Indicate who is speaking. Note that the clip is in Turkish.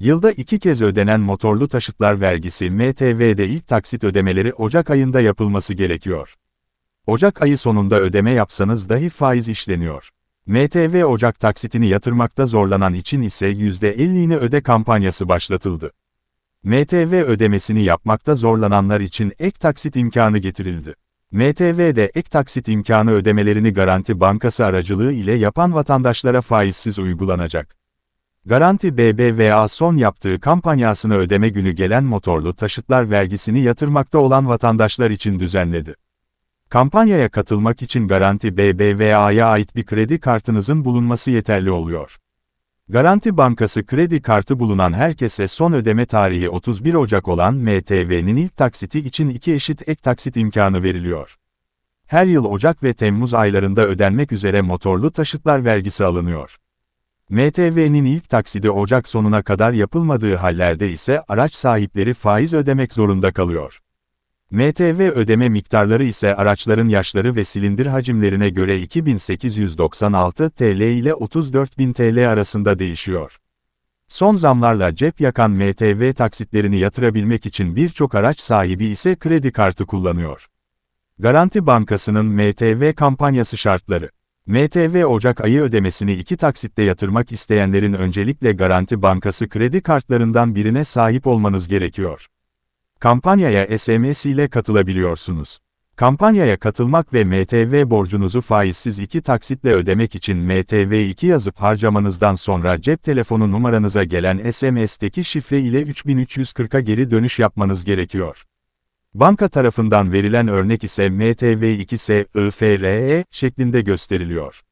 Speaker 1: Yılda iki kez ödenen motorlu taşıtlar vergisi MTV'de ilk taksit ödemeleri Ocak ayında yapılması gerekiyor. Ocak ayı sonunda ödeme yapsanız dahi faiz işleniyor. MTV Ocak taksitini yatırmakta zorlanan için ise %50'ini öde kampanyası başlatıldı. MTV ödemesini yapmakta zorlananlar için ek taksit imkanı getirildi. MTV'de ek taksit imkanı ödemelerini Garanti Bankası aracılığı ile yapan vatandaşlara faizsiz uygulanacak. Garanti BBVA son yaptığı kampanyasını ödeme günü gelen motorlu taşıtlar vergisini yatırmakta olan vatandaşlar için düzenledi. Kampanyaya katılmak için Garanti BBVA'ya ait bir kredi kartınızın bulunması yeterli oluyor. Garanti Bankası kredi kartı bulunan herkese son ödeme tarihi 31 Ocak olan MTV'nin ilk taksiti için iki eşit ek taksit imkanı veriliyor. Her yıl Ocak ve Temmuz aylarında ödenmek üzere motorlu taşıtlar vergisi alınıyor. MTV'nin ilk taksidi Ocak sonuna kadar yapılmadığı hallerde ise araç sahipleri faiz ödemek zorunda kalıyor. MTV ödeme miktarları ise araçların yaşları ve silindir hacimlerine göre 2896 TL ile 34000 TL arasında değişiyor. Son zamlarla cep yakan MTV taksitlerini yatırabilmek için birçok araç sahibi ise kredi kartı kullanıyor. Garanti Bankası'nın MTV kampanyası şartları MTV Ocak ayı ödemesini iki taksitte yatırmak isteyenlerin öncelikle Garanti Bankası kredi kartlarından birine sahip olmanız gerekiyor. Kampanyaya SMS ile katılabiliyorsunuz. Kampanyaya katılmak ve MTV borcunuzu faizsiz iki taksitle ödemek için MTV2 yazıp harcamanızdan sonra cep telefonu numaranıza gelen SMS'teki şifre ile 3340'a geri dönüş yapmanız gerekiyor. Banka tarafından verilen örnek ise MTV2SIFRE şeklinde gösteriliyor.